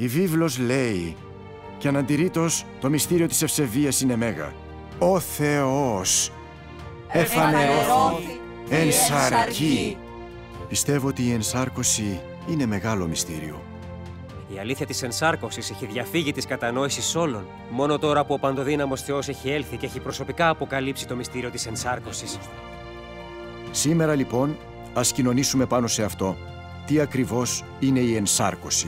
Η βίβλος λέει «Και αναντηρήτως το μυστήριο της ευσεβίας είναι μέγα. Ο Θεός εφανερώθη σαρκή». Πιστεύω ότι η ενσάρκωση είναι μεγάλο μυστήριο. Η αλήθεια της ενσάρκωσης έχει διαφύγει της κατανόησης όλων. Μόνο τώρα που ο Παντοδύναμος Θεός έχει έλθει και έχει προσωπικά αποκαλύψει το μυστήριο της ενσάρκωσης. Σήμερα λοιπόν, ας κοινωνήσουμε πάνω σε αυτό. Τι ακριβώς είναι η ενσάρκωση.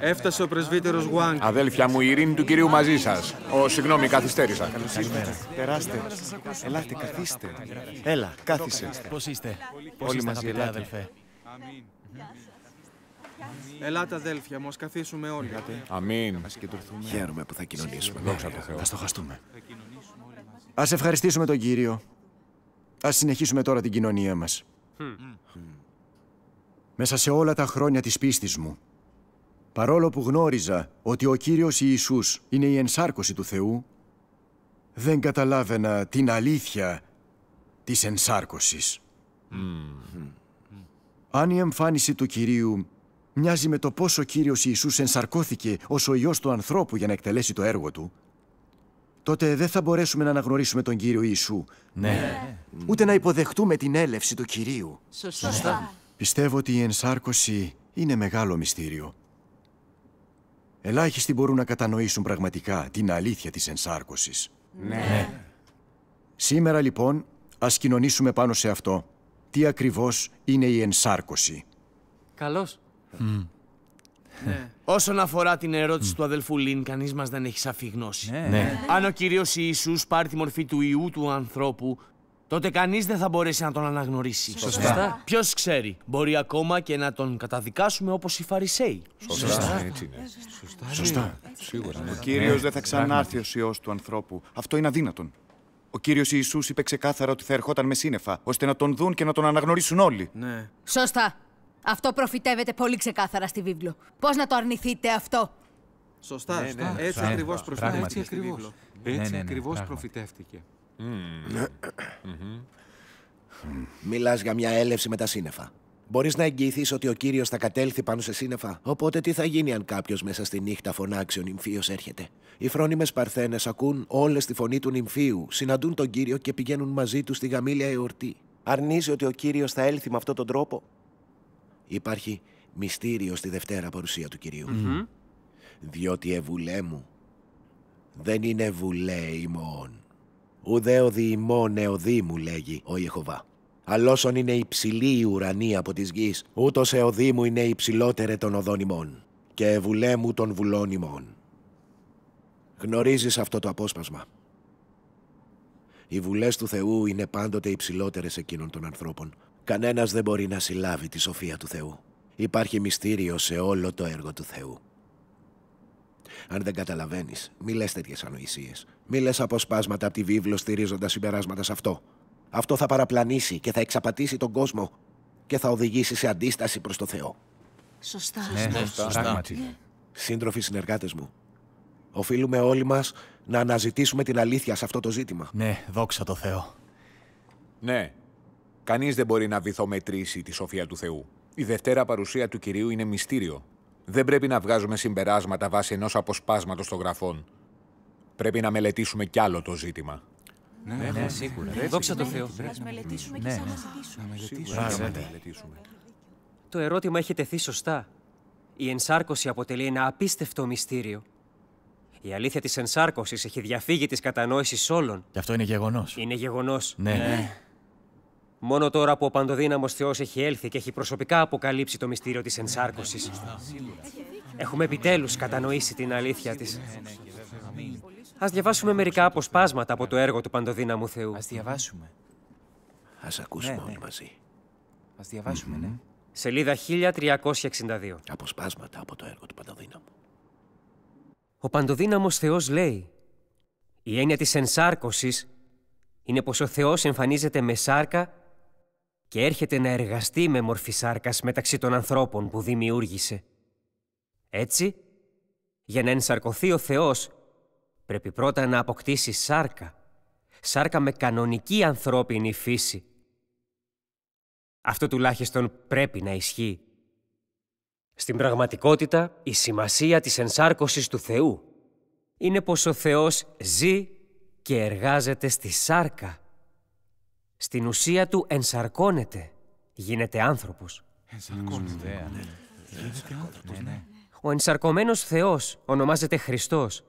Έφτασε ο πρεσβύτερος Γουάνγκ. Αδέλφια μου, η ειρήνη του κυρίου μαζί σας. Ω, συγγνώμη, καθυστέρησα. Καλησπέρα. Περάστε. Ελάτε, καθίστε. Έλα, κάθισε. Πώς είστε, Όλοι μαζί, αδελφέ. Αδελφέ. Ελάτε, αδέλφια μου, ας καθίσουμε όλοι. Αμήν. Χαίρομαι που θα κοινωνήσουμε. Δόξα τω Θεώ. Ας το χαστούμε. Ας ευχαριστήσουμε τον κύριο. Ας συνεχίσουμε τώρα την κοινωνία μας. Μέσα σε όλα τα χρόνια της πίστης μου, Παρόλο που γνώριζα ότι ο Κύριος Ιησούς είναι η ενσάρκωση του Θεού, δεν καταλάβαινα την αλήθεια της ενσάρκωσης. Αν η εμφάνιση του Κυρίου μοιάζει με το πόσο ο Κύριος Ιησούς ενσαρκώθηκε ως ο Υιός του ανθρώπου για να εκτελέσει το έργο Του, τότε δεν θα μπορέσουμε να αναγνωρίσουμε τον Κύριο Ιησού. Ναι. Ούτε να υποδεχτούμε την έλευση του Κυρίου. Σωστά. Πιστεύω ότι η ενσάρκωση είναι μεγάλο μυστήριο. Ελάχιστοι μπορούν να κατανοήσουν πραγματικά την αλήθεια της ενσάρκωσης. Ναι. Σήμερα λοιπόν ας κοινωνήσουμε πάνω σε αυτό. Τι ακριβώς είναι η ενσάρκωση. Καλώς. Ναι. Όσον αφορά την ερώτηση του αδελφού Λίν, κανείς μας δεν έχει σαφή γνώση. Ναι. ναι. Αν ο Κυρίος Ιησούς πάρει τη μορφή του Ιού του ανθρώπου, τότε κανείς δεν θα μπορέσει να τον αναγνωρίσει. Σωστά. Σωστά. Ε, Ποιος ξέρει, μπορεί ακόμα και να τον καταδικάσουμε όπως οι Φαρισαίοι. Σωστά. Σωστά. Έτσι είναι. Σωστά. Σωστά. Ναι. Σίγουρα. Ναι. Ο κύριος ναι. δεν θα ξανάρθει ως Υιός του ανθρώπου. Αυτό είναι αδύνατον. Ο Κύριος Ιησούς είπε ξεκάθαρα ότι θα ερχόταν με σύννεφα, ώστε να τον δουν και να τον αναγνωρίσουν όλοι. Ναι. Σωστά. Αυτό προφητεύεται πολύ ξεκάθαρα στη βίβλο. Πώς να το αρνηθείτε αυτό. Σωστά. Ναι, ναι. Έτσι ακριβώ προφητεύτηκε. Έτσι ακριβώ προφητεύτηκε. Μιλάς για μια έλευση με τα σύννεφα. Μπορείς να εγγυηθείς ότι ο κύριος θα κατέλθει πάνω σε σύννεφα. Οπότε τι θα γίνει αν κάποιος μέσα στη νύχτα φωνάξει ο νυμφίος έρχεται. Οι φρόνιμες Παρθένες ακούν όλες τη φωνή του νυμφίου, συναντούν τον κύριο και πηγαίνουν μαζί του στη γαμήλια εορτή. Αρνίζει ότι ο κύριος θα έλθει με αυτόν τον τρόπο. Υπάρχει μυστήριο στη δευτέρα παρουσία του κυρίου. Διότι ευουλέ μου δεν είναι βουλέ ημών ο διημό μου λέγει ο Ιεχωβά. «Αλλόσον είναι υψηλή η ουρανή από της γης, ούτως μου είναι υψηλότερε των οδών ημών, και μού των βουλών ημών. Γνωρίζεις αυτό το απόσπασμα. Οι βουλές του Θεού είναι πάντοτε υψηλότερες εκείνων των ανθρώπων. Κανένας δεν μπορεί να συλλάβει τη σοφία του Θεού. Υπάρχει μυστήριο σε όλο το έργο του Θεού. Αν δεν καταλαβαίνεις, μη λες τέτοιες ανοησίες. Μη λες αποσπάσματα από τη βίβλο στηρίζοντας συμπεράσματα σε αυτό. Αυτό θα παραπλανήσει και θα εξαπατήσει τον κόσμο και θα οδηγήσει σε αντίσταση προς το Θεό. Σωστά. Ναι, ναι σωστά. Ναι. Σύντροφοι συνεργάτες μου, οφείλουμε όλοι μας να αναζητήσουμε την αλήθεια σε αυτό το ζήτημα. Ναι, δόξα το Θεό. Ναι. Κανείς δεν μπορεί να βυθομετρήσει τη σοφία του Θεού. Η δευτέρα παρουσία του κυρίου είναι μυστήριο δεν πρέπει να βγάζουμε συμπεράσματα βάσει ενός αποσπάσματος των γραφών. Πρέπει να μελετήσουμε κι άλλο το ζήτημα. Ναι, ναι, ναι, ναι σίγουρα. Ναι, Δόξα τω ναι, Θεώ. Να μελετήσουμε και ναι. να μελετήσουμε. μελετήσουμε. Το ερώτημα έχει τεθεί σωστά. Η ενσάρκωση αποτελεί ένα απίστευτο μυστήριο. Η αλήθεια της ενσάρκωσης έχει διαφύγει της κατανόησης όλων. Και αυτό είναι γεγονός. Είναι γεγονός. Ναι. ναι. Μόνο τώρα που ο παντοδύναμος Θεός έχει έλθει και έχει προσωπικά αποκαλύψει το μυστήριο της ενσάρκωσης. Έχουμε επιτέλους κατανοήσει την αλήθεια της. Ας διαβάσουμε μερικά αποσπάσματα από το έργο του παντοδύναμου Θεού. Ας διαβάσουμε. Ας ακούσουμε όλοι μαζί. Ας διαβάσουμε, ναι. Mm-hmm. Σελίδα 1362. Αποσπάσματα από το έργο του παντοδύναμου. Ο παντοδύναμος Θεός λέει «Η έννοια της ενσάρκωσης είναι πως ο Θεός εμφανίζεται με σάρκα και έρχεται να εργαστεί με μορφή σάρκας μεταξύ των ανθρώπων που δημιούργησε. Έτσι, για να ενσαρκωθεί ο Θεός, πρέπει πρώτα να αποκτήσει σάρκα, σάρκα με κανονική ανθρώπινη φύση. Αυτό τουλάχιστον πρέπει να ισχύει. Στην πραγματικότητα, η σημασία της ενσάρκωσης του Θεού είναι πως ο Θεός ζει και εργάζεται στη σάρκα στην ουσία του ενσαρκώνεται. Γίνεται άνθρωπος. Ενσαρκώνεται. Ναι. Ναι, ναι. Ο ενσαρκωμένος Θεός ονομάζεται Χριστός.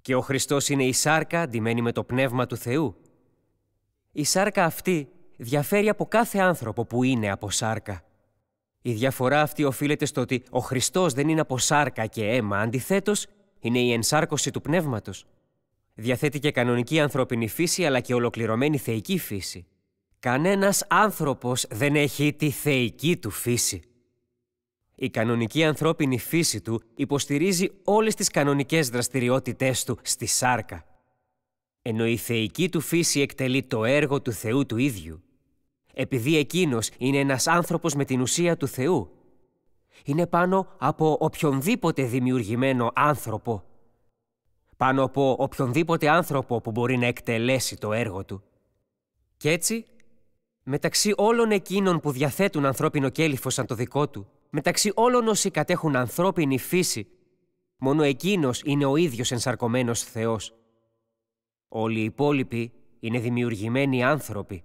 Και ο Χριστός είναι η σάρκα ντυμένη με το Πνεύμα του Θεού. Η σάρκα αυτή διαφέρει από κάθε άνθρωπο που είναι από σάρκα. Η διαφορά αυτή οφείλεται στο ότι ο Χριστός δεν είναι από σάρκα και αίμα, αντιθέτως είναι η ενσάρκωση του Πνεύματος. Διαθέτει και κανονική ανθρώπινη φύση αλλά και ολοκληρωμένη θεϊκή φύση. Κανένας άνθρωπος δεν έχει τη θεϊκή του φύση. Η κανονική ανθρώπινη φύση του υποστηρίζει όλες τις κανονικές δραστηριότητές του στη σάρκα. Ενώ η θεϊκή του φύση εκτελεί το έργο του Θεού του ίδιου. Επειδή εκείνος είναι ένας άνθρωπος με την ουσία του Θεού, είναι πάνω από οποιονδήποτε δημιουργημένο άνθρωπο πάνω από οποιονδήποτε άνθρωπο που μπορεί να εκτελέσει το έργο του. Κι έτσι, μεταξύ όλων εκείνων που διαθέτουν ανθρώπινο κέλυφο σαν το δικό του, μεταξύ όλων όσοι κατέχουν ανθρώπινη φύση, μόνο εκείνος είναι ο ίδιος ενσαρκωμένος Θεός. Όλοι οι υπόλοιποι είναι δημιουργημένοι άνθρωποι.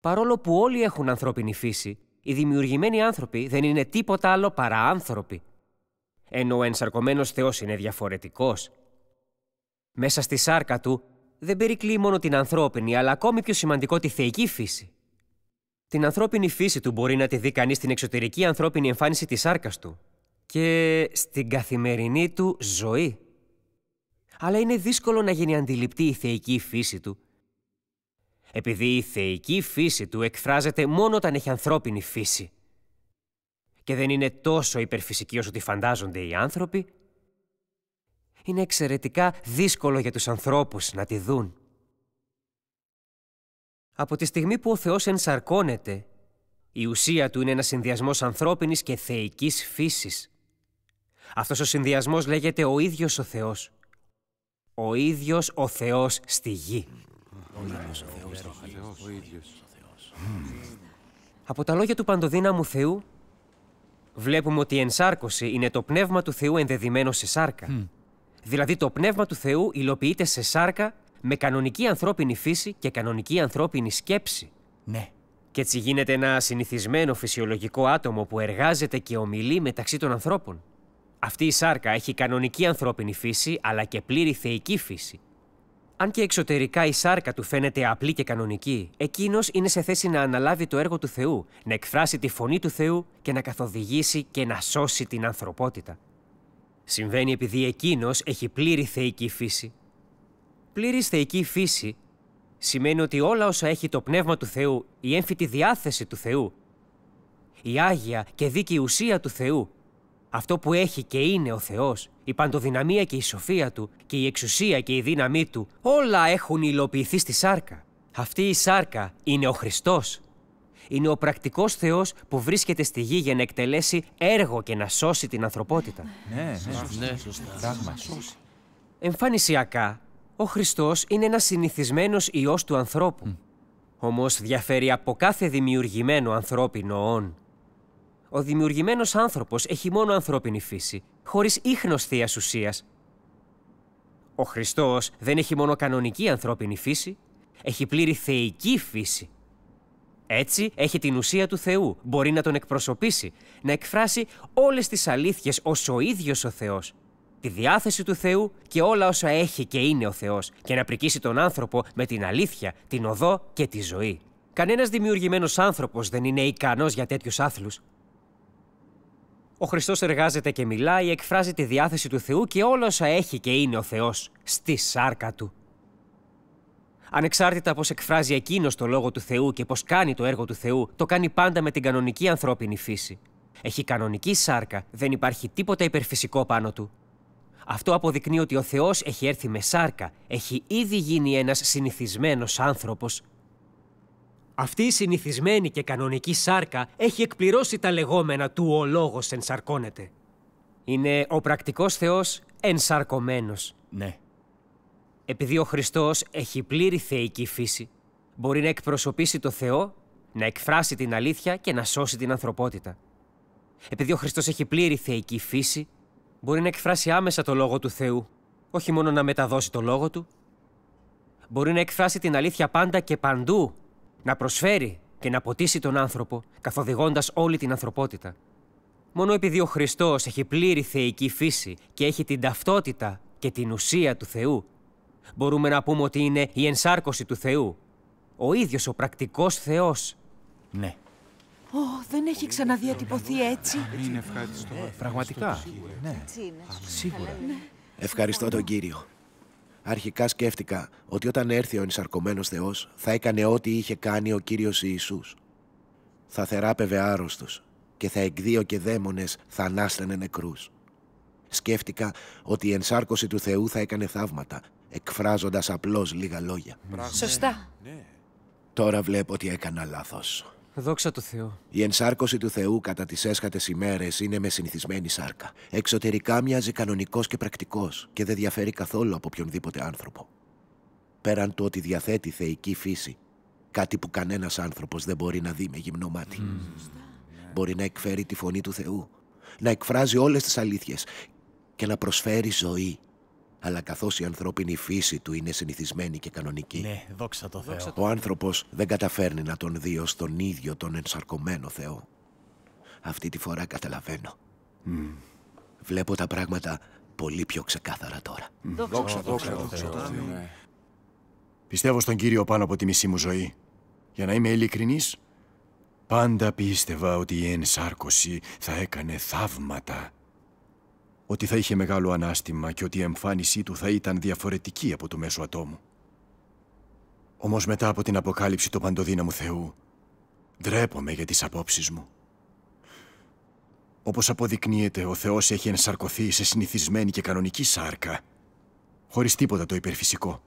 Παρόλο που όλοι έχουν ανθρώπινη φύση, οι δημιουργημένοι άνθρωποι δεν είναι τίποτα άλλο παρά άνθρωποι ενώ ο ενσαρκωμένος Θεός είναι διαφορετικός. Μέσα στη σάρκα του δεν περικλεί μόνο την ανθρώπινη, αλλά ακόμη πιο σημαντικό τη θεϊκή φύση. Την ανθρώπινη φύση του μπορεί να τη δει κανείς στην εξωτερική ανθρώπινη εμφάνιση της σάρκας του και στην καθημερινή του ζωή. Αλλά είναι δύσκολο να γίνει αντιληπτή η θεϊκή φύση του, επειδή η θεϊκή φύση του εκφράζεται μόνο όταν έχει ανθρώπινη φύση και δεν είναι τόσο υπερφυσική όσο τη φαντάζονται οι άνθρωποι, είναι εξαιρετικά δύσκολο για τους ανθρώπους να τη δουν. Από τη στιγμή που ο Θεός ενσαρκώνεται, η ουσία του είναι ένας συνδυασμός ανθρώπινης και θεϊκής φύσης. Αυτός ο συνδυασμός λέγεται ο ίδιος ο Θεός. Ο ίδιος ο Θεός στη γη. Ο ίδιος Από τα λόγια του παντοδύναμου Θεού, βλέπουμε ότι η ενσάρκωση είναι το πνεύμα του Θεού ενδεδειμένο σε σάρκα. Δηλαδή το πνεύμα του Θεού υλοποιείται σε σάρκα με κανονική ανθρώπινη φύση και κανονική ανθρώπινη σκέψη. Ναι. Και έτσι γίνεται ένα συνηθισμένο φυσιολογικό άτομο που εργάζεται και ομιλεί μεταξύ των ανθρώπων. Αυτή η σάρκα έχει κανονική ανθρώπινη φύση αλλά και πλήρη θεϊκή φύση αν και εξωτερικά η σάρκα του φαίνεται απλή και κανονική, εκείνος είναι σε θέση να αναλάβει το έργο του Θεού, να εκφράσει τη φωνή του Θεού και να καθοδηγήσει και να σώσει την ανθρωπότητα. Συμβαίνει επειδή εκείνος έχει πλήρη θεϊκή φύση. Πλήρης θεϊκή φύση σημαίνει ότι όλα όσα έχει το πνεύμα του Θεού, η έμφυτη διάθεση του Θεού, η άγια και δικη ουσία του Θεού αυτό που έχει και είναι ο Θεός, η παντοδυναμία και η σοφία Του και η εξουσία και η δύναμή Του, όλα έχουν υλοποιηθεί στη σάρκα. Αυτή η σάρκα είναι ο Χριστός. Είναι ο πρακτικός Θεός που βρίσκεται στη γη για να εκτελέσει έργο και να σώσει την ανθρωπότητα. Ναι, ναι, σωστά. Ναι, Εμφανισιακά, ο Χριστός είναι ένας συνηθισμένος Υιός του ανθρώπου. Όμως διαφέρει από κάθε δημιουργημένο ανθρώπινο όν. Ο δημιουργημένος άνθρωπος έχει μόνο ανθρώπινη φύση, χωρίς ίχνος θείας ουσίας. Ο Χριστός δεν έχει μόνο κανονική ανθρώπινη φύση, έχει πλήρη θεϊκή φύση. Έτσι έχει την ουσία του Θεού, μπορεί να τον εκπροσωπήσει, να εκφράσει όλες τις αλήθειες ως ο ίδιος ο Θεός, τη διάθεση του Θεού και όλα όσα έχει και είναι ο Θεός και να πρικήσει τον άνθρωπο με την αλήθεια, την οδό και τη ζωή. Κανένας δημιουργημένος άνθρωπος δεν είναι ικανός για τέτοιους άθλους. Ο Χριστός εργάζεται και μιλάει, εκφράζει τη διάθεση του Θεού και όλα όσα έχει και είναι ο Θεός στη σάρκα του. Ανεξάρτητα πώς εκφράζει εκείνος το λόγο του Θεού και πώς κάνει το έργο του Θεού, το κάνει πάντα με την κανονική ανθρώπινη φύση. Έχει κανονική σάρκα, δεν υπάρχει τίποτα υπερφυσικό πάνω του. Αυτό αποδεικνύει ότι ο Θεός έχει έρθει με σάρκα, έχει ήδη γίνει ένας συνηθισμένος άνθρωπος. Αυτή η συνηθισμένη και κανονική σάρκα έχει εκπληρώσει τα λεγόμενα του «ο λόγος ενσαρκώνεται». Είναι ο πρακτικός Θεός ενσαρκωμένος. Ναι. Επειδή ο Χριστός έχει πλήρη θεϊκή φύση, μπορεί να εκπροσωπήσει το Θεό, να εκφράσει την αλήθεια και να σώσει την ανθρωπότητα. Επειδή ο Χριστός έχει πλήρη θεϊκή φύση, μπορεί να εκφράσει άμεσα το Λόγο του Θεού, όχι μόνο να μεταδώσει το Λόγο Του. Μπορεί να εκφράσει την αλήθεια πάντα και παντού, να προσφέρει και να ποτίσει τον άνθρωπο, καθοδηγώντας όλη την ανθρωπότητα. Μόνο επειδή ο Χριστός έχει πλήρη θεϊκή φύση και έχει την ταυτότητα και την ουσία του Θεού, μπορούμε να πούμε ότι είναι η ενσάρκωση του Θεού. Ο ίδιος ο πρακτικός Θεός. Ναι. Ω, δεν έχει ξαναδιατυπωθεί έτσι. Είναι ευχαριστώ. Ε, πραγματικά. Ναι. Σίγουρα. Ναι. Ευχαριστώ τον Κύριο. Αρχικά σκέφτηκα ότι όταν έρθει ο ενσαρκωμένος Θεός θα έκανε ό,τι είχε κάνει ο Κύριος Ιησούς. Θα θεράπευε άρρωστους και θα εκδίωκε δαίμονες, θα ανάστανε νεκρούς. Σκέφτηκα ότι η ενσάρκωση του Θεού θα έκανε θαύματα, εκφράζοντας απλώς λίγα λόγια. Σωστά. Ναι. Τώρα βλέπω ότι έκανα λάθος. Δόξα του Θεού. Η ενσάρκωση του Θεού κατά τις έσχατες ημέρες είναι με συνηθισμένη σάρκα. Εξωτερικά μοιάζει κανονικός και πρακτικός και δεν διαφέρει καθόλου από οποιονδήποτε άνθρωπο. Πέραν του ότι διαθέτει θεϊκή φύση, κάτι που κανένας άνθρωπος δεν μπορεί να δει με γυμνό μάτι. Μπορεί να εκφέρει τη φωνή του Θεού, να εκφράζει όλες τις αλήθειες και να προσφέρει ζωή αλλά καθώς η ανθρώπινη φύση του είναι συνηθισμένη και κανονική, ναι, δόξα το Θεό. ο άνθρωπος δεν καταφέρνει να τον δει ως τον ίδιο τον ενσαρκωμένο Θεό. Αυτή τη φορά καταλαβαίνω. Βλέπω τα πράγματα πολύ πιο ξεκάθαρα τώρα. Δόξα, δόξα, δόξα, ναι. Πιστεύω στον Κύριο πάνω από τη μισή μου ζωή. Για να είμαι ειλικρινής, πάντα πίστευα ότι η ενσάρκωση θα έκανε θαύματα ότι θα είχε μεγάλο ανάστημα και ότι η εμφάνισή του θα ήταν διαφορετική από το μέσο ατόμου. Όμως μετά από την αποκάλυψη του παντοδύναμου Θεού, ντρέπομαι για τις απόψεις μου. Όπως αποδεικνύεται, ο Θεός έχει ενσαρκωθεί σε συνηθισμένη και κανονική σάρκα, χωρίς τίποτα το υπερφυσικό.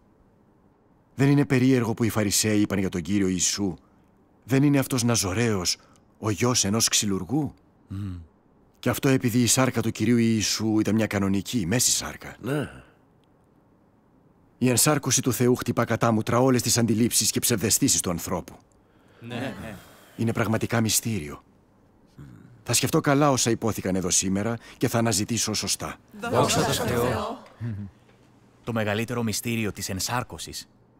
Δεν είναι περίεργο που οι Φαρισαίοι είπαν για τον Κύριο Ιησού «Δεν είναι αυτός Ναζωραίος, ο γιος ενός ξυλουργού». Και αυτό επειδή η σάρκα του κυρίου Ιησού ήταν μια κανονική, μέση σάρκα. Ναι. Η ενσάρκωση του Θεού χτυπά κατά μου τραόλε τις αντιλήψεις και ψευδεστήσεις του ανθρώπου. Ναι, ναι. Είναι πραγματικά μυστήριο. Θα σκεφτώ καλά όσα υπόθηκαν εδώ σήμερα και θα αναζητήσω σωστά. Δόξα τω Θεώ. Το μεγαλύτερο μυστήριο της ενσάρκωσης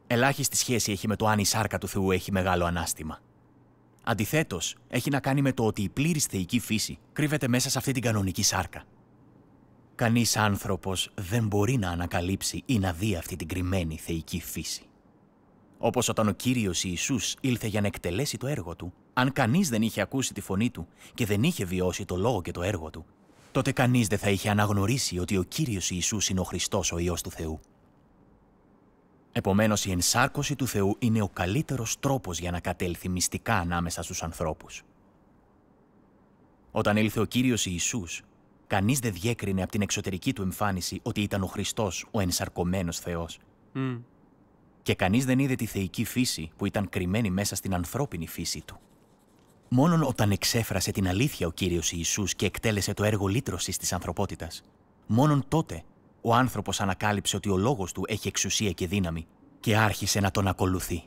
Ελάχιστη σχέση έχει με το αν η σάρκα του Θεού έχει μεγάλο ανάστημα. Αντιθέτως, έχει να κάνει με το ότι η πλήρης θεϊκή φύση κρύβεται μέσα σε αυτή την κανονική σάρκα. Κανείς άνθρωπος δεν μπορεί να ανακαλύψει ή να δει αυτή την κρυμμένη θεϊκή φύση. Όπως όταν ο κύριος Ιησούς ήλθε για να εκτελέσει το έργο του, αν κανείς δεν είχε ακούσει τη φωνή του και δεν είχε βιώσει το λόγο και το έργο του, τότε κανείς δεν θα είχε αναγνωρίσει ότι ο κύριος Ιησούς είναι ο Χριστός ο ιό του Θεού. Επομένως, η ενσάρκωση του Θεού είναι ο καλύτερος τρόπος για να κατέλθει μυστικά ανάμεσα στους ανθρώπους. Όταν ήλθε ο Κύριος Ιησούς, κανείς δεν διέκρινε από την εξωτερική του εμφάνιση ότι ήταν ο Χριστός, ο ενσαρκωμένος Θεός. Και κανείς δεν είδε τη θεϊκή φύση που ήταν κρυμμένη μέσα στην ανθρώπινη φύση του. Μόνον όταν εξέφρασε την αλήθεια ο Κύριος Ιησούς και εκτέλεσε το έργο λύτρωσης της ανθρωπότητας, μόνον τότε ο άνθρωπος ανακάλυψε ότι ο λόγος του έχει εξουσία και δύναμη και άρχισε να τον ακολουθεί.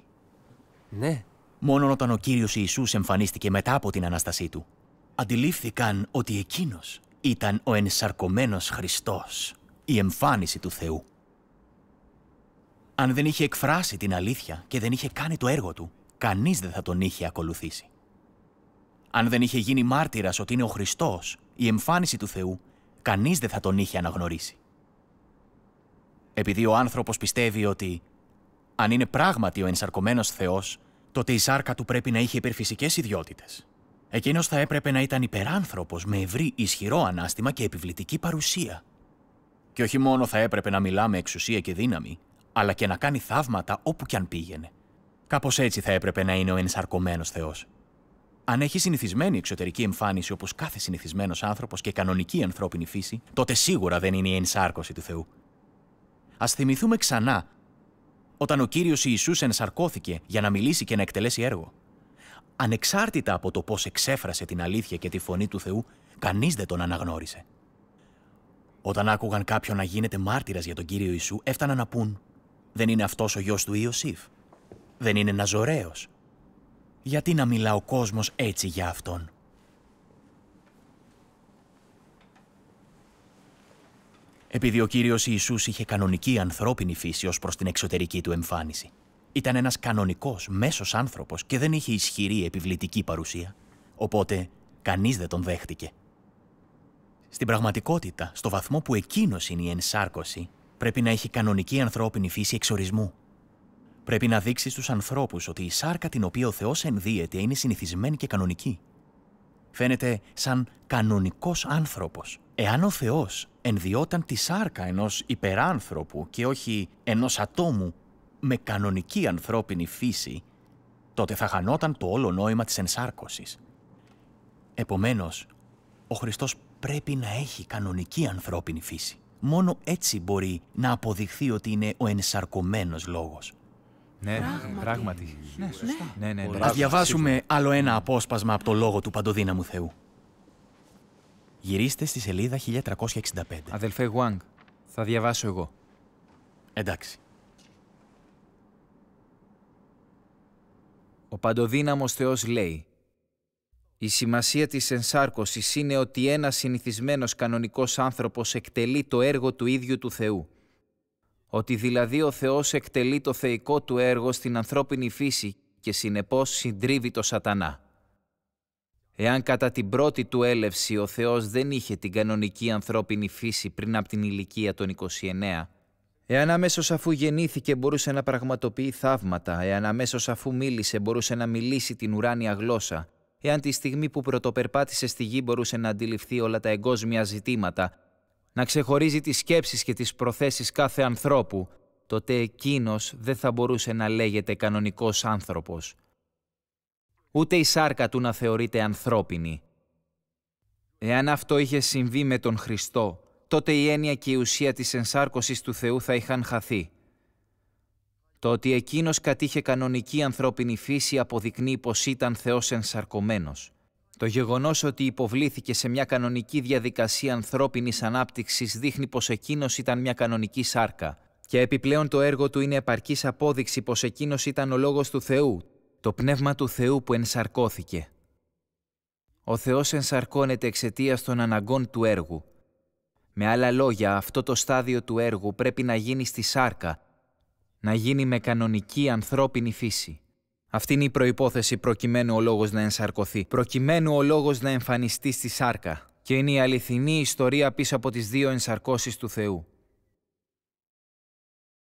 Ναι. Μόνο όταν ο Κύριος Ιησούς εμφανίστηκε μετά από την Αναστασή του, αντιλήφθηκαν ότι εκείνος ήταν ο ενσαρκωμένος Χριστός, η εμφάνιση του Θεού. Αν δεν είχε εκφράσει την αλήθεια και δεν είχε κάνει το έργο του, κανείς δεν θα τον είχε ακολουθήσει. Αν δεν είχε γίνει μάρτυρας ότι είναι ο Χριστός, η εμφάνιση του Θεού, κανείς δεν θα τον είχε αναγνωρίσει επειδή ο άνθρωπος πιστεύει ότι αν είναι πράγματι ο ενσαρκωμένος Θεός, τότε η σάρκα του πρέπει να είχε υπερφυσικές ιδιότητες. Εκείνος θα έπρεπε να ήταν υπεράνθρωπος με ευρύ ισχυρό ανάστημα και επιβλητική παρουσία. Και όχι μόνο θα έπρεπε να μιλά με εξουσία και δύναμη, αλλά και να κάνει θαύματα όπου κι αν πήγαινε. Κάπως έτσι θα έπρεπε να είναι ο ενσαρκωμένος Θεός. Αν έχει συνηθισμένη εξωτερική εμφάνιση όπως κάθε συνηθισμένος άνθρωπος και κανονική ανθρώπινη φύση, τότε σίγουρα δεν είναι η ενσάρκωση του Θεού ας θυμηθούμε ξανά όταν ο Κύριος Ιησούς ενσαρκώθηκε για να μιλήσει και να εκτελέσει έργο. Ανεξάρτητα από το πώς εξέφρασε την αλήθεια και τη φωνή του Θεού, κανείς δεν τον αναγνώρισε. Όταν άκουγαν κάποιον να γίνεται μάρτυρας για τον Κύριο Ιησού, έφταναν να πούν «Δεν είναι αυτός ο γιος του Ιωσήφ, δεν είναι Ναζωραίος». Γιατί να μιλά ο κόσμος έτσι για αυτόν. επειδή ο κύριος Ιησούς είχε κανονική ανθρώπινη φύση ως προς την εξωτερική του εμφάνιση. Ήταν ένας κανονικός, μέσος άνθρωπος και δεν είχε ισχυρή επιβλητική παρουσία. Οπότε, κανείς δεν τον δέχτηκε. Στην πραγματικότητα, στο βαθμό που εκείνος είναι η ενσάρκωση, πρέπει να έχει κανονική ανθρώπινη φύση εξορισμού. Πρέπει να δείξει στους ανθρώπους ότι η σάρκα την οποία ο Θεός ενδύεται είναι συνηθισμένη και κανονική. Φαίνεται σαν κανονικός άνθρωπος, Εάν ο Θεός ενδιόταν τη σάρκα ενός υπεράνθρωπου και όχι ενός ατόμου με κανονική ανθρώπινη φύση, τότε θα χανόταν το όλο νόημα της ενσάρκωσης. Επομένως, ο Χριστός πρέπει να έχει κανονική ανθρώπινη φύση. Μόνο έτσι μπορεί να αποδειχθεί ότι είναι ο ενσαρκωμένος λόγος. Ναι, πράγματι. Ναι ναι, ναι, ναι, Ας διαβάσουμε άλλο ένα απόσπασμα από το λόγο του παντοδύναμου Θεού. Γυρίστε στη σελίδα 1365. Αδελφέ Γουάνγκ, θα διαβάσω εγώ. Εντάξει. Ο παντοδύναμος Θεός λέει «Η σημασία της ενσάρκωσης είναι ότι ένας συνηθισμένος κανονικός άνθρωπος εκτελεί το έργο του ίδιου του Θεού. Ότι δηλαδή ο Θεός εκτελεί το θεϊκό του έργο στην ανθρώπινη φύση και συνεπώς συντρίβει το σατανά». Εάν κατά την πρώτη του έλευση ο Θεός δεν είχε την κανονική ανθρώπινη φύση πριν από την ηλικία των 29, εάν αμέσως αφού γεννήθηκε μπορούσε να πραγματοποιεί θαύματα, εάν αμέσως αφού μίλησε μπορούσε να μιλήσει την ουράνια γλώσσα, εάν τη στιγμή που πρωτοπερπάτησε στη γη μπορούσε να αντιληφθεί όλα τα εγκόσμια ζητήματα, να ξεχωρίζει τις σκέψεις και τις προθέσεις κάθε ανθρώπου, τότε εκείνος δεν θα μπορούσε να λέγεται κανονικός άνθρωπος ούτε η σάρκα του να θεωρείται ανθρώπινη. Εάν αυτό είχε συμβεί με τον Χριστό, τότε η έννοια και η ουσία της ενσάρκωσης του Θεού θα είχαν χαθεί. Το ότι εκείνος κατήχε κανονική ανθρώπινη φύση αποδεικνύει πως ήταν Θεός ενσαρκωμένος. Το γεγονός ότι υποβλήθηκε σε μια κανονική διαδικασία ανθρώπινης ανάπτυξης δείχνει πως εκείνος ήταν μια κανονική σάρκα. Και επιπλέον το έργο του είναι επαρκής απόδειξη πως εκείνος ήταν ο Λόγος του Θεού, το Πνεύμα του Θεού που ενσαρκώθηκε. Ο Θεός ενσαρκώνεται εξαιτίας των αναγκών του έργου. Με άλλα λόγια, αυτό το στάδιο του έργου πρέπει να γίνει στη σάρκα, να γίνει με κανονική ανθρώπινη φύση. Αυτή είναι η προϋπόθεση προκειμένου ο λόγος να ενσαρκωθεί, προκειμένου ο λόγος να εμφανιστεί στη σάρκα. Και είναι η αληθινή ιστορία πίσω από τις δύο ενσαρκώσεις του Θεού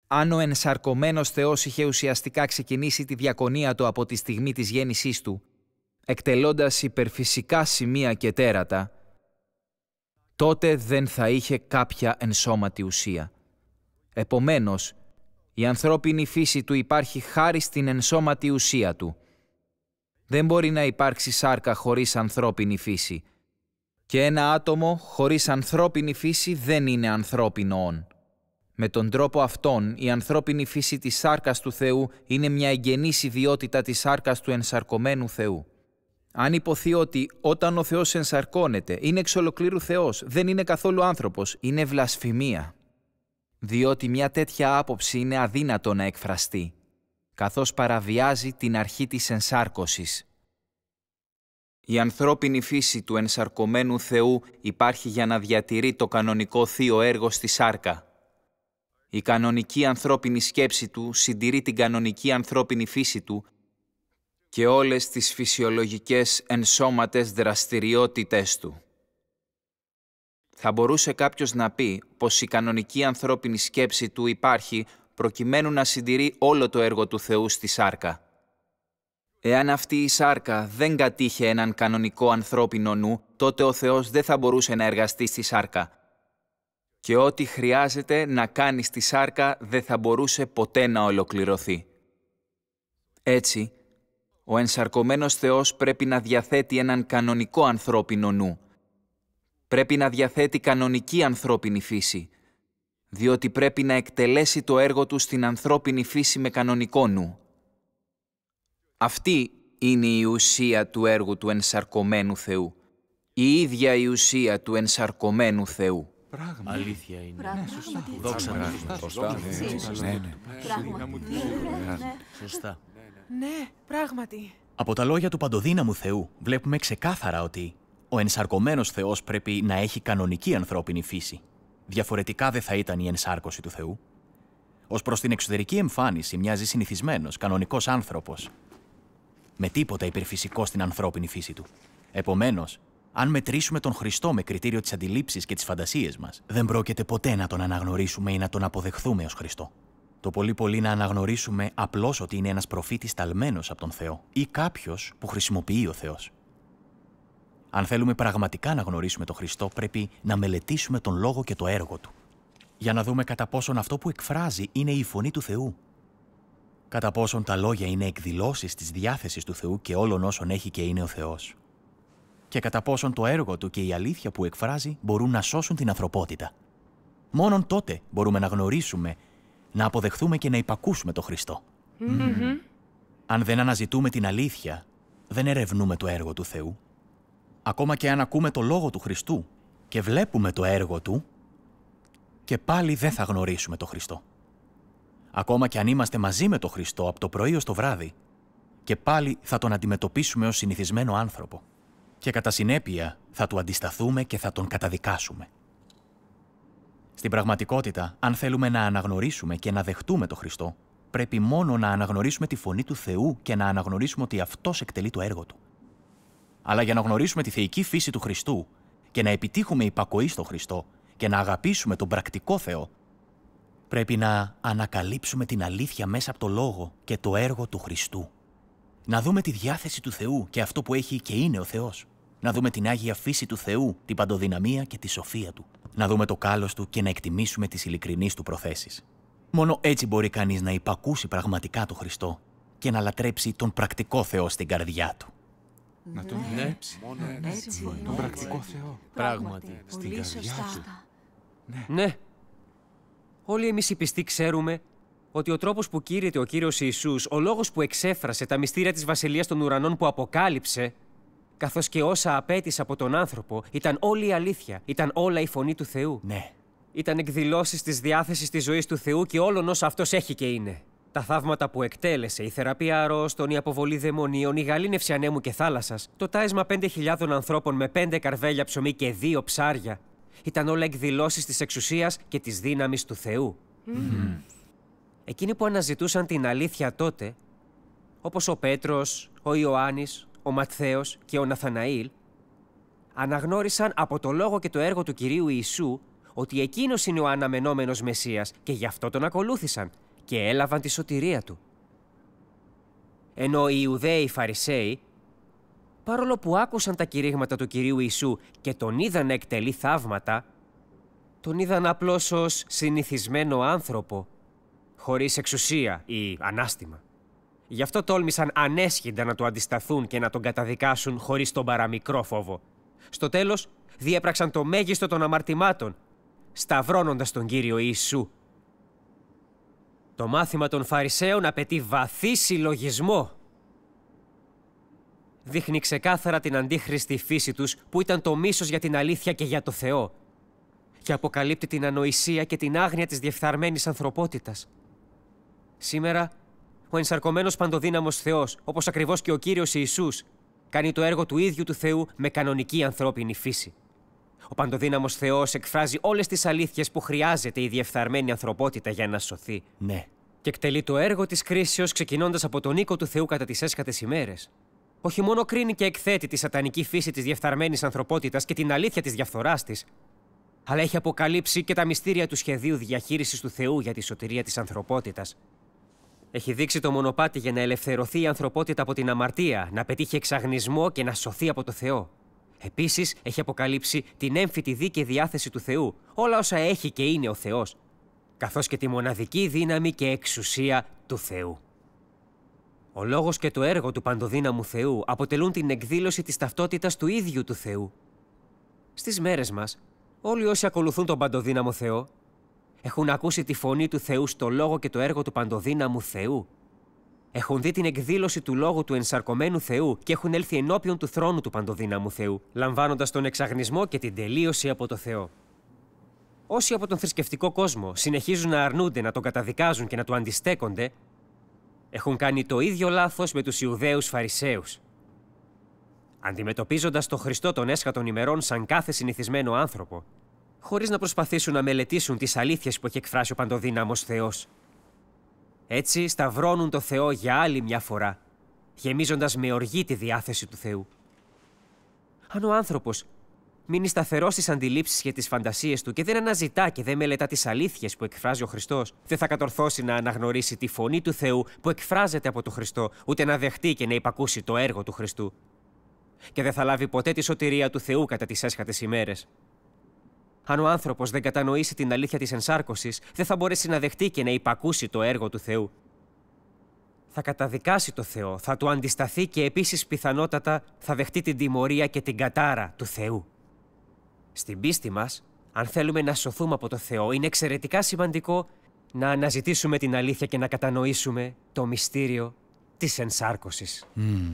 αν ο ενσαρκωμένος θεός είχε ουσιαστικά ξεκινήσει τη διακονία του από τη στιγμή της γέννησής του, εκτελώντας υπερφυσικά σημεία και τέρατα, τότε δεν θα είχε κάποια ενσώματη ουσία. Επομένως, η ανθρώπινη φύση του υπάρχει χάρη στην ενσώματη ουσία του. Δεν μπορεί να υπάρξει σάρκα χωρίς ανθρώπινη φύση. Και ένα άτομο χωρίς ανθρώπινη φύση δεν είναι ανθρώπινο όν. Με τον τρόπο αυτόν, η ανθρώπινη φύση της σάρκας του Θεού είναι μια εγγενής ιδιότητα της σάρκας του ενσαρκωμένου Θεού. Αν υποθεί ότι όταν ο Θεός ενσαρκώνεται, είναι εξ ολοκλήρου Θεός, δεν είναι καθόλου άνθρωπος, είναι βλασφημία. Διότι μια τέτοια άποψη είναι αδύνατο να εκφραστεί, καθώς παραβιάζει την αρχή της ενσάρκωσης. Η ανθρώπινη φύση του ενσαρκωμένου Θεού υπάρχει για να διατηρεί το κανονικό θείο έργο στη σάρκα. Η κανονική ανθρώπινη σκέψη του συντηρεί την κανονική ανθρώπινη φύση του και όλες τις φυσιολογικές ενσώματες δραστηριότητές του. Θα μπορούσε κάποιος να πει πως η κανονική ανθρώπινη σκέψη του υπάρχει προκειμένου να συντηρεί όλο το έργο του Θεού στη σάρκα. Εάν αυτή η σάρκα δεν κατήχε έναν κανονικό ανθρώπινο νου, τότε ο Θεός δεν θα μπορούσε να εργαστεί στη σάρκα και ό,τι χρειάζεται να κάνεις στη σάρκα δεν θα μπορούσε ποτέ να ολοκληρωθεί. Έτσι, ο ενσαρκωμένος Θεός πρέπει να διαθέτει έναν κανονικό ανθρώπινο νου. Πρέπει να διαθέτει κανονική ανθρώπινη φύση, διότι πρέπει να εκτελέσει το έργο του στην ανθρώπινη φύση με κανονικό νου. Αυτή είναι η ουσία του έργου του ενσαρκωμένου Θεού, η ίδια η ουσία του ενσαρκωμένου Θεού. Πράγμα. Αλήθεια είναι. Ναι, σωστά. Δόξα να Σωστά. Ναι, ναι, ναι. ναι. ναι. Σωστά. Ναι, πράγματι. Από τα λόγια του παντοδύναμου Θεού βλέπουμε ξεκάθαρα ότι ο ενσαρκωμένος Θεός πρέπει να έχει κανονική ανθρώπινη φύση. Διαφορετικά δεν θα ήταν η ενσάρκωση του Θεού. Ως προς την εξωτερική εμφάνιση μοιάζει συνηθισμένος, κανονικός άνθρωπος, Με τίποτα υπερφυσικό στην ανθρώπινη φύση του. Επομένως, αν μετρήσουμε τον Χριστό με κριτήριο της αντιλήψης και της φαντασίες μας, δεν πρόκειται ποτέ να τον αναγνωρίσουμε ή να τον αποδεχθούμε ως Χριστό. Το πολύ πολύ να αναγνωρίσουμε απλώς ότι είναι ένας προφήτης ταλμένος από τον Θεό ή κάποιος που χρησιμοποιεί ο Θεός. Αν θέλουμε πραγματικά να γνωρίσουμε τον Χριστό, πρέπει να μελετήσουμε τον λόγο και το έργο του. Για να δούμε κατά πόσον αυτό που εκφράζει είναι η φωνή του Θεού. Κατά πόσον τα λόγια είναι εκδηλώσεις της διάθεσης του Θεού και όλων όσων έχει και είναι ο Θεός και κατά πόσον το έργο του και η αλήθεια που εκφράζει μπορούν να σώσουν την ανθρωπότητα. Μόνον τότε μπορούμε να γνωρίσουμε, να αποδεχθούμε και να υπακούσουμε το Χριστό. Mm-hmm. Αν δεν αναζητούμε την αλήθεια, δεν ερευνούμε το έργο του Θεού. Ακόμα και αν ακούμε το λόγο του Χριστού και βλέπουμε το έργο του, και πάλι δεν θα γνωρίσουμε το Χριστό. Ακόμα και αν είμαστε μαζί με το Χριστό από το πρωί ως το βράδυ, και πάλι θα τον αντιμετωπίσουμε ως συνηθισμένο άνθρωπο και κατά συνέπεια θα του αντισταθούμε και θα τον καταδικάσουμε. Στην πραγματικότητα, αν θέλουμε να αναγνωρίσουμε και να δεχτούμε τον Χριστό, πρέπει μόνο να αναγνωρίσουμε τη φωνή του Θεού και να αναγνωρίσουμε ότι αυτός εκτελεί το έργο του. Αλλά για να γνωρίσουμε τη θεϊκή φύση του Χριστού και να επιτύχουμε υπακοή στον Χριστό και να αγαπήσουμε τον πρακτικό Θεό, πρέπει να ανακαλύψουμε την αλήθεια μέσα από το λόγο και το έργο του Χριστού. Να δούμε τη διάθεση του Θεού και αυτό που έχει και είναι ο Θεός. Να δούμε την Άγια Φύση του Θεού, την παντοδυναμία και τη σοφία Του. Να δούμε το κάλος Του και να εκτιμήσουμε τις ειλικρινείς Του προθέσεις. Μόνο έτσι μπορεί κανείς να υπακούσει πραγματικά τον Χριστό και να λατρέψει τον πρακτικό Θεό στην καρδιά Του. Να τον ναι. μόνο ναι, Έτσι. Τον πρακτικό Θεό. Πράγματι. Στην καρδιά Του. Ναι. ναι. Όλοι εμείς οι πιστοί ξέρουμε ότι ο τρόπος που κήρυτε ο κύριος Ιησούς, ο λόγος που εξέφρασε τα μυστήρια της βασιλείας των ουρανών που αποκάλυψε, καθώς και όσα απέτησε από τον άνθρωπο, ήταν όλη η αλήθεια. Ήταν όλα η φωνή του Θεού. Ναι. Ήταν εκδηλώσεις της διάθεσης της ζωής του Θεού και όλων όσα αυτός έχει και είναι. Τα θαύματα που εκτέλεσε, η θεραπεία αρρώστων, η αποβολή δαιμονίων, η γαλήνευση ανέμου και θάλασσας, το τάισμα 5.000 ανθρώπων με 5 καρβέλια ψωμί και 2 ψάρια, ήταν όλα εκδηλώσεις της εξουσίας και της δύναμης του Θεού. Εκείνοι που αναζητούσαν την αλήθεια τότε, όπως ο Πέτρος, ο Ιωάννης, ο Ματθαίος και ο Ναθαναήλ, αναγνώρισαν από το λόγο και το έργο του Κυρίου Ιησού ότι εκείνος είναι ο αναμενόμενος Μεσσίας και γι' αυτό τον ακολούθησαν και έλαβαν τη σωτηρία του. Ενώ οι Ιουδαίοι Φαρισαίοι, παρόλο που άκουσαν τα κηρύγματα του Κυρίου Ιησού και τον είδαν εκτελεί θαύματα, τον είδαν απλώς ως συνηθισμένο άνθρωπο χωρίς εξουσία ή ανάστημα. Γι' αυτό τόλμησαν ανέσχυντα να του αντισταθούν και να τον καταδικάσουν χωρίς τον παραμικρό φόβο. Στο τέλος, διέπραξαν το μέγιστο των αμαρτημάτων, σταυρώνοντας τον Κύριο Ιησού. Το μάθημα των Φαρισαίων απαιτεί βαθύ συλλογισμό. Δείχνει ξεκάθαρα την αντίχριστη φύση τους που ήταν το μίσος για την αλήθεια και για το Θεό και αποκαλύπτει την ανοησία και την άγνοια της διεφθαρμένης ανθρωπότητας. Σήμερα, ο ενσαρκωμένος παντοδύναμος Θεός, όπως ακριβώς και ο Κύριος Ιησούς, κάνει το έργο του ίδιου του Θεού με κανονική ανθρώπινη φύση. Ο παντοδύναμος Θεός εκφράζει όλες τις αλήθειες που χρειάζεται η διεφθαρμένη ανθρωπότητα για να σωθεί. Ναι. Και εκτελεί το έργο της κρίσεως ξεκινώντας από τον οίκο του Θεού κατά τις έσχατες ημέρες. Όχι μόνο κρίνει και εκθέτει τη σατανική φύση της διεφθαρμένης ανθρωπότητας και την αλήθεια της διαφθοράς της, αλλά έχει αποκαλύψει και τα μυστήρια του σχεδίου διαχείρισης του Θεού για τη σωτηρία της ανθρωπότητας. Έχει δείξει το μονοπάτι για να ελευθερωθεί η ανθρωπότητα από την αμαρτία, να πετύχει εξαγνισμό και να σωθεί από το Θεό. Επίσης, έχει αποκαλύψει την έμφυτη δίκαιη διάθεση του Θεού, όλα όσα έχει και είναι ο Θεός, καθώς και τη μοναδική δύναμη και εξουσία του Θεού. Ο λόγος και το έργο του παντοδύναμου Θεού αποτελούν την εκδήλωση της ταυτότητας του ίδιου του Θεού. Στις μέρες μας, όλοι όσοι ακολουθούν τον παντοδύναμο Θεό έχουν ακούσει τη φωνή του Θεού στο λόγο και το έργο του παντοδύναμου Θεού. Έχουν δει την εκδήλωση του λόγου του ενσαρκωμένου Θεού και έχουν έλθει ενώπιον του θρόνου του παντοδύναμου Θεού, λαμβάνοντας τον εξαγνισμό και την τελείωση από το Θεό. Όσοι από τον θρησκευτικό κόσμο συνεχίζουν να αρνούνται, να τον καταδικάζουν και να του αντιστέκονται, έχουν κάνει το ίδιο λάθος με τους Ιουδαίους Φαρισαίους. Αντιμετωπίζοντας τον Χριστό των έσχατων ημερών σαν κάθε συνηθισμένο άνθρωπο, χωρίς να προσπαθήσουν να μελετήσουν τις αλήθειες που έχει εκφράσει ο παντοδύναμος Θεός. Έτσι σταυρώνουν το Θεό για άλλη μια φορά, γεμίζοντας με οργή τη διάθεση του Θεού. Αν ο άνθρωπος μείνει σταθερός στις αντιλήψεις και τις φαντασίες του και δεν αναζητά και δεν μελετά τις αλήθειες που εκφράζει ο Χριστός, δεν θα κατορθώσει να αναγνωρίσει τη φωνή του Θεού που εκφράζεται από τον Χριστό, ούτε να δεχτεί και να υπακούσει το έργο του Χριστού. Και δεν θα λάβει ποτέ τη σωτηρία του Θεού κατά τις έσχατες ημέρες. Αν ο άνθρωπος δεν κατανοήσει την αλήθεια της ενσάρκωσης, δεν θα μπορέσει να δεχτεί και να υπακούσει το έργο του Θεού. Θα καταδικάσει το Θεό, θα του αντισταθεί και επίσης πιθανότατα θα δεχτεί την τιμωρία και την κατάρα του Θεού. Στην πίστη μας, αν θέλουμε να σωθούμε από το Θεό, είναι εξαιρετικά σημαντικό να αναζητήσουμε την αλήθεια και να κατανοήσουμε το μυστήριο της ενσάρκωσης.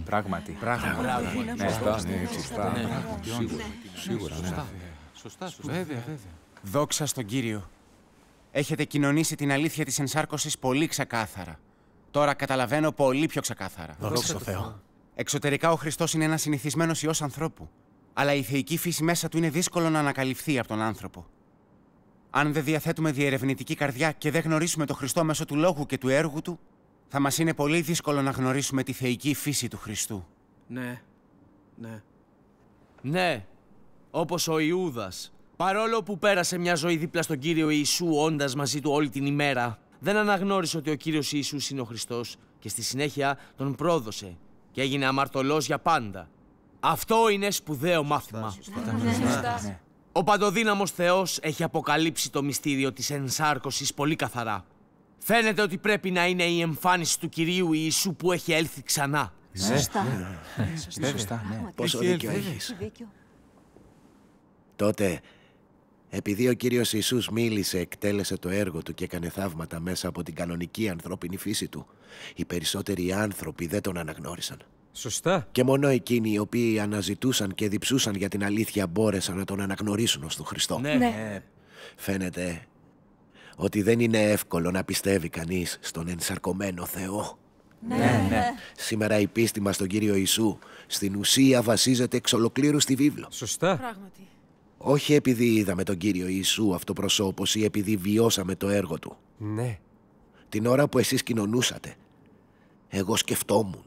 Πράγματι. Πράγματι. Ναι, ναι, ναι, σίγουρα. Σωστά, σωστά. Βέβαια, βέβαια. Δόξα στον κύριο. Έχετε κοινωνήσει την αλήθεια της ενσάρκωσης πολύ ξεκάθαρα. Τώρα καταλαβαίνω πολύ πιο ξεκάθαρα. Δόξα στον Θεό. Εξωτερικά ο Χριστός είναι είναι ένας συνηθισμένος ιό ανθρώπου. Αλλά η θεϊκή φύση μέσα του είναι δύσκολο να ανακαλυφθεί από τον άνθρωπο. Αν δεν διαθέτουμε διερευνητική καρδιά και δεν γνωρίσουμε τον Χριστό μέσω του λόγου και του έργου του, θα μας είναι πολύ δύσκολο να γνωρίσουμε τη θεϊκή φύση του Χριστού. Ναι. Ναι. Ναι όπως ο Ιούδας. Παρόλο που πέρασε μια ζωή δίπλα στον Κύριο Ιησού όντας μαζί του όλη την ημέρα, δεν αναγνώρισε ότι ο Κύριος Ιησούς είναι ο Χριστός και στη συνέχεια τον πρόδωσε και έγινε αμαρτωλός για πάντα. Αυτό είναι σπουδαίο μάθημα. Ναι, ναι, ναι, ο παντοδύναμος Θεός έχει αποκαλύψει το μυστήριο της ενσάρκωσης πολύ καθαρά. Φαίνεται ότι πρέπει να είναι η εμφάνιση του Κυρίου Ιησού που έχει έλθει ξανά. Σωστά. Σωστά. Πόσο δίκιο έχεις. Τότε, επειδή ο Κύριος Ιησούς μίλησε, εκτέλεσε το έργο Του και έκανε θαύματα μέσα από την κανονική ανθρώπινη φύση Του, οι περισσότεροι άνθρωποι δεν Τον αναγνώρισαν. Σωστά. Και μόνο εκείνοι οι οποίοι αναζητούσαν και διψούσαν για την αλήθεια μπόρεσαν να Τον αναγνωρίσουν ως τον Χριστό. Ναι. ναι. ναι. Φαίνεται ότι δεν είναι εύκολο να πιστεύει κανείς στον ενσαρκωμένο Θεό. Ναι. ναι. ναι, Σήμερα η πίστη μας στον Κύριο Ιησού στην ουσία βασίζεται εξ ολοκλήρου στη βίβλο. Σωστά. Πράγματι. Όχι επειδή είδαμε τον Κύριο Ιησού αυτοπροσώπως ή επειδή βιώσαμε το έργο Του. Ναι. Την ώρα που εσείς κοινωνούσατε, εγώ σκεφτόμουν.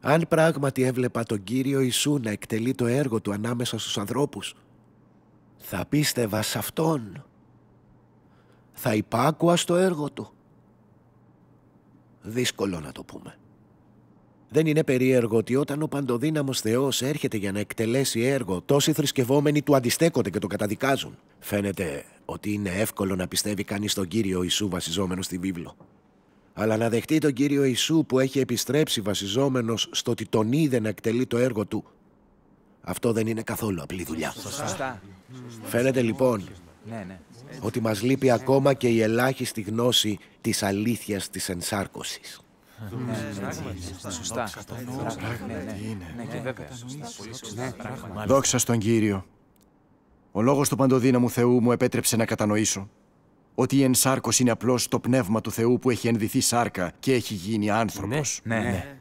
Αν πράγματι έβλεπα τον Κύριο Ιησού να εκτελεί το έργο Του ανάμεσα στους ανθρώπους, θα πίστευα σε Αυτόν. Θα υπάκουα στο έργο Του. Δύσκολο να το πούμε. Δεν είναι περίεργο ότι όταν ο παντοδύναμος Θεός έρχεται για να εκτελέσει έργο, τόσοι θρησκευόμενοι του αντιστέκονται και το καταδικάζουν. Φαίνεται ότι είναι εύκολο να πιστεύει κανείς τον κύριο Ιησού βασιζόμενο στη βίβλο. Αλλά να δεχτεί τον κύριο Ιησού που έχει επιστρέψει βασιζόμενος στο ότι τον είδε να εκτελεί το έργο του, αυτό δεν είναι καθόλου απλή δουλειά. Σωστά. Φαίνεται λοιπόν ναι, ναι. ότι μας λείπει ακόμα και η ελάχιστη γνώση της αλήθειας της ενσάρκωσης. Ναι, ναι, ναι, σωστά. Ναι, Δόξα στον Κύριο. Ο λόγος του παντοδύναμου Θεού μου επέτρεψε να κατανοήσω ότι η ενσάρκωση είναι απλώς το πνεύμα του Θεού που έχει ενδυθεί σάρκα και έχει γίνει άνθρωπος. Ναι, ναι.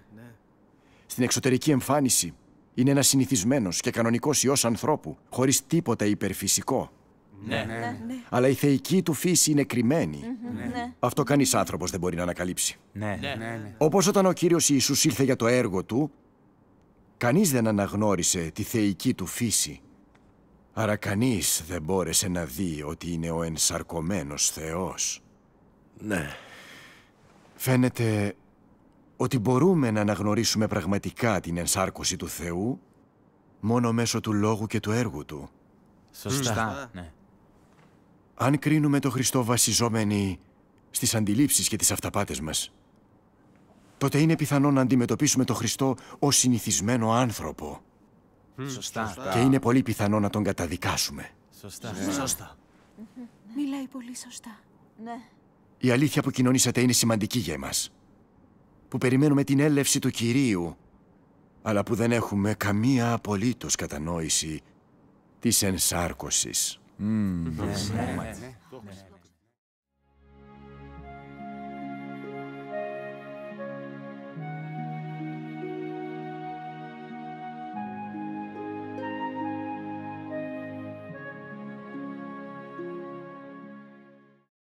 Στην εξωτερική εμφάνιση είναι ένας συνηθισμένος και κανονικός ιός ανθρώπου, χωρίς τίποτα υπερφυσικό. Ναι. Ναι, ναι, ναι. ναι. Αλλά η θεϊκή του φύση είναι κρυμμένη. Ναι. Αυτό κανείς άνθρωπος δεν μπορεί να ανακαλύψει. Ναι. Ναι. Όπως όταν ο Κύριος Ιησούς ήρθε για το έργο του, κανείς δεν αναγνώρισε τη θεϊκή του φύση. Άρα κανείς δεν μπόρεσε να δει ότι είναι ο ενσαρκωμένος Θεός. Ναι. Φαίνεται ότι μπορούμε να αναγνωρίσουμε πραγματικά την ενσάρκωση του Θεού μόνο μέσω του λόγου και του έργου του. Σωστά, ναι αν κρίνουμε το Χριστό βασιζόμενοι στις αντιλήψεις και τις αυταπάτες μας, τότε είναι πιθανό να αντιμετωπίσουμε το Χριστό ως συνηθισμένο άνθρωπο. Σωστά. Και είναι πολύ πιθανό να τον καταδικάσουμε. Σωστά. Ναι. Σωστά. Μιλάει πολύ σωστά. Ναι. Η αλήθεια που κοινωνήσατε είναι σημαντική για εμάς. Που περιμένουμε την έλευση του Κυρίου, αλλά που δεν έχουμε καμία απολύτως κατανόηση της ενσάρκωσης. うん、ねねね